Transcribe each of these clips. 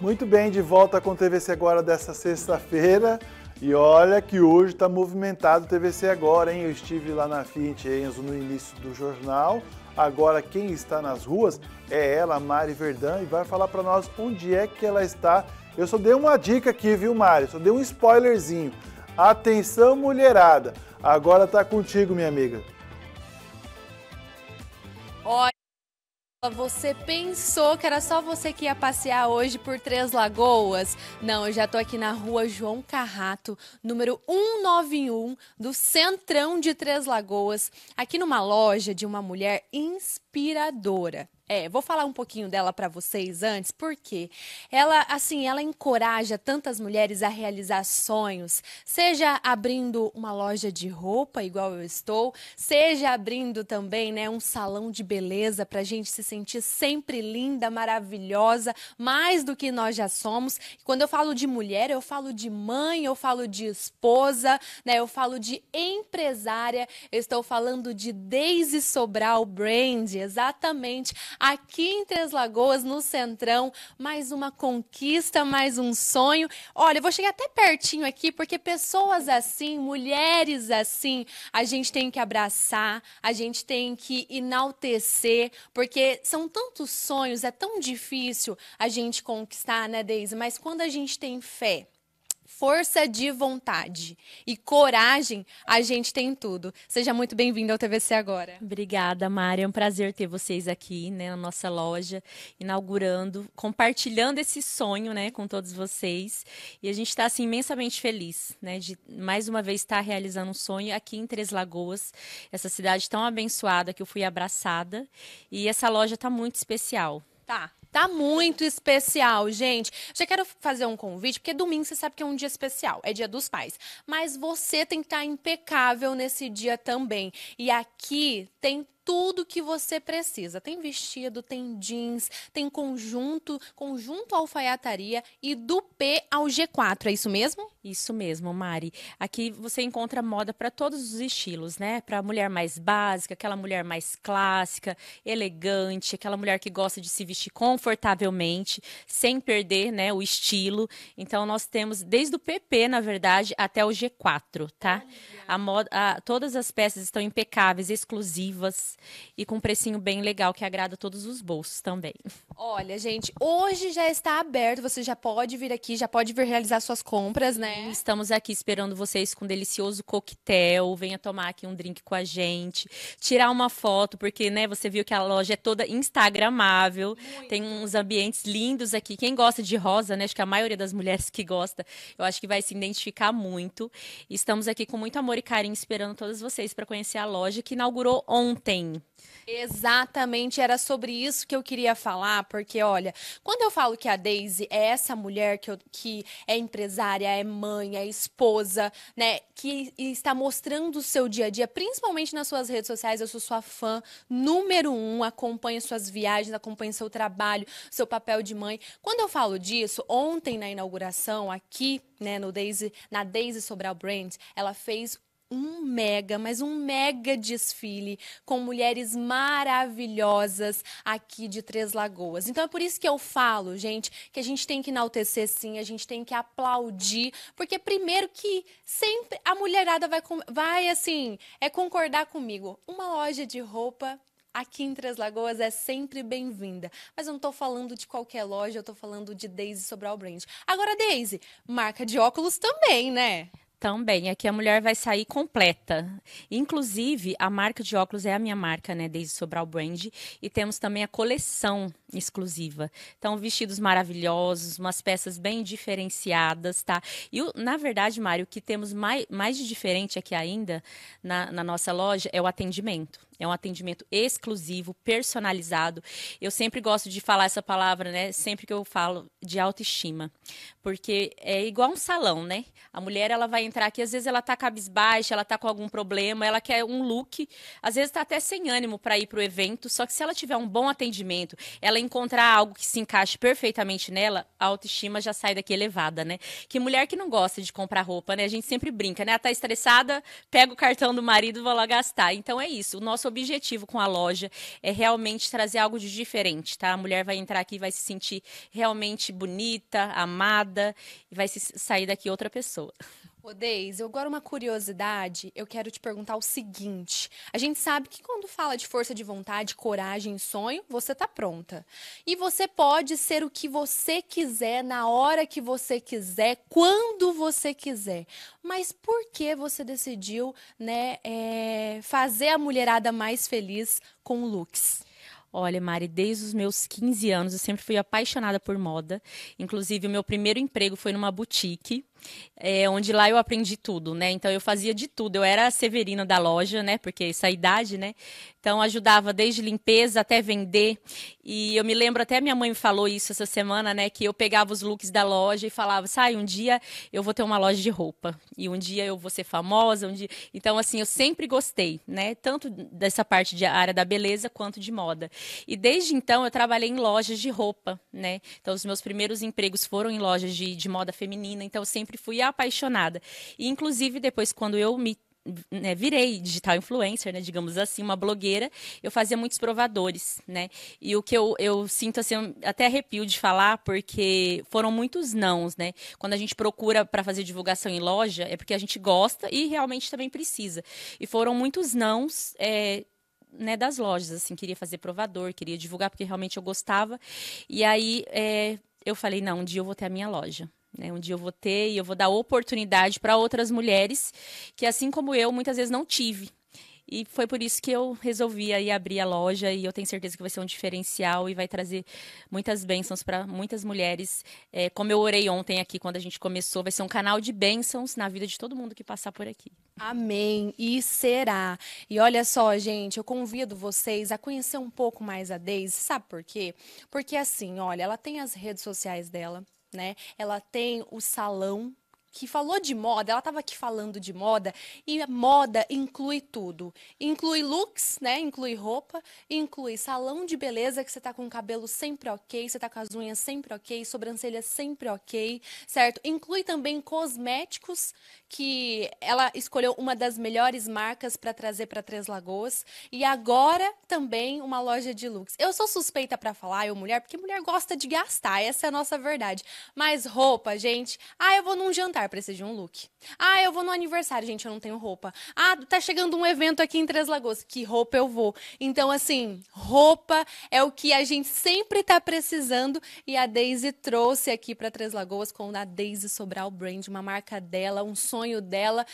Muito bem, de volta com o TVC Agora dessa sexta-feira. E olha que hoje está movimentado o TVC Agora, hein? Eu estive lá na Fiat Enzo no início do jornal. Agora quem está nas ruas é ela, Mari Verdão, e vai falar para nós onde é que ela está. Eu só dei uma dica aqui, viu, Mari? Só dei um spoilerzinho. Atenção, mulherada. Agora tá contigo, minha amiga. Você pensou que era só você que ia passear hoje por Três Lagoas? Não, eu já tô aqui na rua João Carrato, número 191, do Centrão de Três Lagoas, aqui numa loja de uma mulher inspiradora. É, vou falar um pouquinho dela para vocês antes, porque ela, assim, ela encoraja tantas mulheres a realizar sonhos, seja abrindo uma loja de roupa, igual eu estou, seja abrindo também, né, um salão de beleza para a gente se sentir sempre linda, maravilhosa, mais do que nós já somos. Quando eu falo de mulher, eu falo de mãe, eu falo de esposa, né, eu falo de empresária, eu estou falando de Daisy Sobral Brand, exatamente aqui em Três Lagoas, no Centrão. Mais uma conquista, mais um sonho. Olha, eu vou chegar até pertinho aqui, porque pessoas assim, mulheres assim, a gente tem que abraçar, a gente tem que enaltecer, porque são tantos sonhos, é tão difícil a gente conquistar, né, Deise? Mas quando a gente tem fé, força de vontade e coragem, a gente tem tudo. Seja muito bem-vindo ao TVC agora. Obrigada, Mari. É um prazer ter vocês aqui, né, na nossa loja, inaugurando, compartilhando esse sonho, né, com todos vocês. E a gente está assim imensamente feliz, né, de mais uma vez estar tá realizando um sonho aqui em Três Lagoas, essa cidade tão abençoada que eu fui abraçada. E essa loja está muito especial. Tá. Tá muito especial, gente. Já quero fazer um convite, porque domingo você sabe que é um dia especial, é dia dos pais. Mas você tem que estar tá impecável nesse dia também. E aqui tem tudo que você precisa. Tem vestido, tem jeans, tem conjunto, conjunto alfaiataria e do P ao G4, é isso mesmo? Isso mesmo, Mari. Aqui você encontra moda para todos os estilos, né? Para mulher mais básica, aquela mulher mais clássica, elegante, aquela mulher que gosta de se vestir com confortavelmente, sem perder né, o estilo. Então, nós temos desde o PP, na verdade, até o G4, tá? A moda, a, todas as peças estão impecáveis, exclusivas e com um precinho bem legal que agrada todos os bolsos também. Olha, gente, hoje já está aberto, você já pode vir aqui, já pode vir realizar suas compras, né? Estamos aqui esperando vocês com um delicioso coquetel, venha tomar aqui um drink com a gente, tirar uma foto, porque, né, você viu que a loja é toda instagramável, Muito. tem uns ambientes lindos aqui. Quem gosta de rosa, né? Acho que a maioria das mulheres que gosta, eu acho que vai se identificar muito. Estamos aqui com muito amor e carinho esperando todas vocês para conhecer a loja que inaugurou ontem. Exatamente, era sobre isso que eu queria falar, porque olha, quando eu falo que a Daisy é essa mulher que, eu, que é empresária, é mãe, é esposa, né, que está mostrando o seu dia a dia, principalmente nas suas redes sociais, eu sou sua fã número um, acompanho suas viagens, acompanho seu trabalho trabalho, seu papel de mãe. Quando eu falo disso, ontem na inauguração, aqui, né, no Daisy, na Daisy Sobral Brand, ela fez um mega, mas um mega desfile com mulheres maravilhosas aqui de Três Lagoas. Então é por isso que eu falo, gente, que a gente tem que enaltecer sim, a gente tem que aplaudir, porque primeiro que sempre a mulherada vai vai assim, é concordar comigo. Uma loja de roupa aqui em Três Lagoas é sempre bem-vinda. Mas eu não estou falando de qualquer loja, eu estou falando de Daisy Sobral Brand. Agora, Daisy, marca de óculos também, né? Também, aqui a mulher vai sair completa. Inclusive, a marca de óculos é a minha marca, né, desde Sobral Brand, e temos também a coleção exclusiva. Então, vestidos maravilhosos, umas peças bem diferenciadas, tá? E, na verdade, Mário, o que temos mais, mais de diferente aqui ainda na, na nossa loja é o atendimento é um atendimento exclusivo, personalizado. Eu sempre gosto de falar essa palavra, né? Sempre que eu falo de autoestima, porque é igual um salão, né? A mulher ela vai entrar aqui, às vezes ela tá cabisbaixa, ela tá com algum problema, ela quer um look, às vezes tá até sem ânimo para ir pro evento, só que se ela tiver um bom atendimento, ela encontrar algo que se encaixe perfeitamente nela, a autoestima já sai daqui elevada, né? Que mulher que não gosta de comprar roupa, né? A gente sempre brinca, né? Ela ah, tá estressada, pega o cartão do marido, e vou lá gastar. Então é isso. O nosso objetivo com a loja é realmente trazer algo de diferente, tá? A mulher vai entrar aqui e vai se sentir realmente bonita, amada e vai se sair daqui outra pessoa. Ô, Deise, agora uma curiosidade, eu quero te perguntar o seguinte. A gente sabe que quando fala de força de vontade, coragem, sonho, você tá pronta. E você pode ser o que você quiser, na hora que você quiser, quando você quiser. Mas por que você decidiu né, é, fazer a mulherada mais feliz com looks? Olha, Mari, desde os meus 15 anos eu sempre fui apaixonada por moda. Inclusive, o meu primeiro emprego foi numa boutique, é, onde lá eu aprendi tudo, né? Então eu fazia de tudo. Eu era a Severina da loja, né? Porque essa é idade, né? Então ajudava desde limpeza até vender. E eu me lembro até minha mãe me falou isso essa semana, né? Que eu pegava os looks da loja e falava: "Sai, um dia eu vou ter uma loja de roupa e um dia eu vou ser famosa, um dia". Então assim, eu sempre gostei, né? Tanto dessa parte de área da beleza quanto de moda. E desde então eu trabalhei em lojas de roupa, né? Então os meus primeiros empregos foram em lojas de, de moda feminina, então eu sempre fui apaixonada. E inclusive depois quando eu me né, virei digital influencer, né, digamos assim, uma blogueira, eu fazia muitos provadores, né? E o que eu, eu sinto, assim, até arrepio de falar, porque foram muitos nãos, né? Quando a gente procura para fazer divulgação em loja, é porque a gente gosta e realmente também precisa. E foram muitos nãos é, né, das lojas, assim, queria fazer provador, queria divulgar, porque realmente eu gostava. E aí é, eu falei, não, um dia eu vou ter a minha loja. Né, um dia eu vou ter e eu vou dar oportunidade para outras mulheres que, assim como eu, muitas vezes não tive. E foi por isso que eu resolvi aí abrir a loja e eu tenho certeza que vai ser um diferencial e vai trazer muitas bênçãos para muitas mulheres. É, como eu orei ontem aqui quando a gente começou, vai ser um canal de bênçãos na vida de todo mundo que passar por aqui. Amém. E será. E olha só, gente, eu convido vocês a conhecer um pouco mais a Deise. Sabe por quê? Porque assim, olha, ela tem as redes sociais dela, né? Ela tem o salão que falou de moda, ela estava aqui falando de moda, e moda inclui tudo. Inclui looks, né? Inclui roupa, inclui salão de beleza, que você tá com o cabelo sempre ok, você tá com as unhas sempre ok, sobrancelha sempre ok, certo? Inclui também cosméticos, que ela escolheu uma das melhores marcas para trazer para Três Lagoas, e agora também uma loja de looks. Eu sou suspeita para falar, eu mulher, porque mulher gosta de gastar, essa é a nossa verdade. Mas roupa, gente, ah, eu vou num jantar jantar, precisa de um look. Ah, eu vou no aniversário, gente, eu não tenho roupa. Ah, tá chegando um evento aqui em Três Lagoas, que roupa eu vou? Então, assim, roupa é o que a gente sempre tá precisando e a Daisy trouxe aqui para Três Lagoas com a Daisy Sobral Brand, uma marca dela, um sonho dela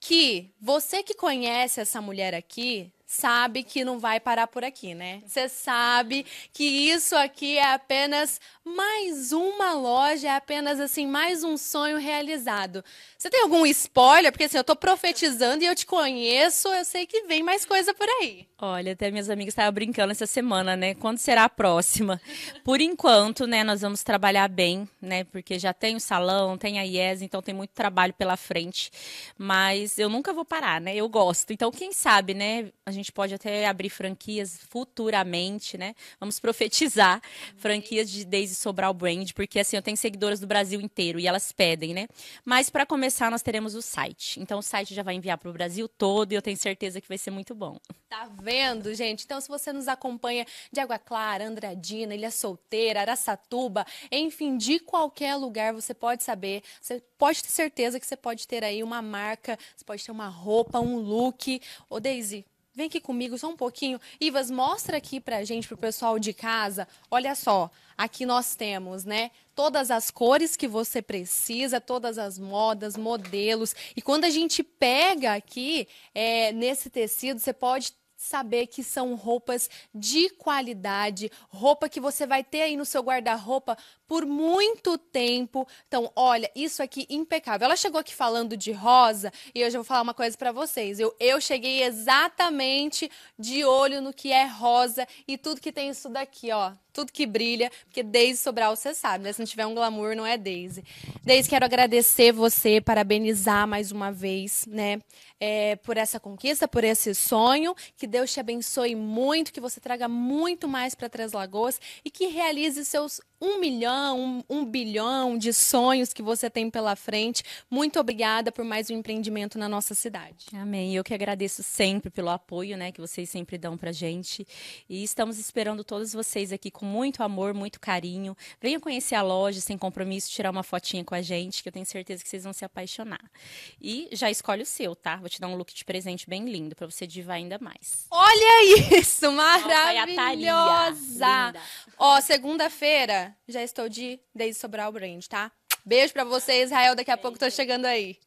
que você que conhece essa mulher aqui sabe que não vai parar por aqui, né? Você sabe que isso aqui é apenas mais uma loja, é apenas assim, mais um sonho realizado. Você tem algum spoiler? Porque assim, eu tô profetizando e eu te conheço, eu sei que vem mais coisa por aí. Olha, até minhas amigas estavam brincando essa semana, né? Quando será a próxima? Por enquanto, né, nós vamos trabalhar bem, né? Porque já tem o salão, tem a IES, então tem muito trabalho pela frente. Mas eu nunca vou parar, né? Eu gosto. Então, quem sabe, né? a gente pode até abrir franquias futuramente, né? Vamos profetizar uhum. franquias de Daisy Sobral Brand, porque assim, eu tenho seguidoras do Brasil inteiro e elas pedem, né? Mas para começar, nós teremos o site. Então o site já vai enviar para o Brasil todo e eu tenho certeza que vai ser muito bom. Tá vendo, gente? Então se você nos acompanha de Água Clara, Andradina, Ilha Solteira, Araçatuba, enfim, de qualquer lugar você pode saber, você pode ter certeza que você pode ter aí uma marca, você pode ter uma roupa, um look. Ô Daisy, Vem aqui comigo só um pouquinho. Ivas, mostra aqui pra gente, pro pessoal de casa. Olha só, aqui nós temos, né? Todas as cores que você precisa, todas as modas, modelos. E quando a gente pega aqui é, nesse tecido, você pode saber que são roupas de qualidade, roupa que você vai ter aí no seu guarda-roupa por muito tempo. Então, olha, isso aqui impecável. Ela chegou aqui falando de rosa e hoje eu vou falar uma coisa para vocês. Eu, eu cheguei exatamente de olho no que é rosa e tudo que tem isso daqui, ó. Tudo que brilha, porque Daisy Sobral, você sabe, né? Se não tiver um glamour, não é Daisy. Daisy, quero agradecer você, parabenizar mais uma vez, né? é, por essa conquista, por esse sonho. Que Deus te abençoe muito, que você traga muito mais para Três Lagoas e que realize seus um milhão, um, um, bilhão de sonhos que você tem pela frente. Muito obrigada por mais um empreendimento na nossa cidade. Amém. Eu que agradeço sempre pelo apoio, né, que vocês sempre dão para gente. E estamos esperando todos vocês aqui com muito amor, muito carinho. Venham conhecer a loja sem compromisso, tirar uma fotinha com a gente, que eu tenho certeza que vocês vão se apaixonar. E já escolhe o seu, tá? Vou te dar um look de presente bem lindo para você divar ainda mais. Olha isso, maravilhosa! Ó, segunda-feira já estou de Deise Sobral Brand, tá? Beijo para você, Israel. Daqui a Beijo. pouco tô chegando aí.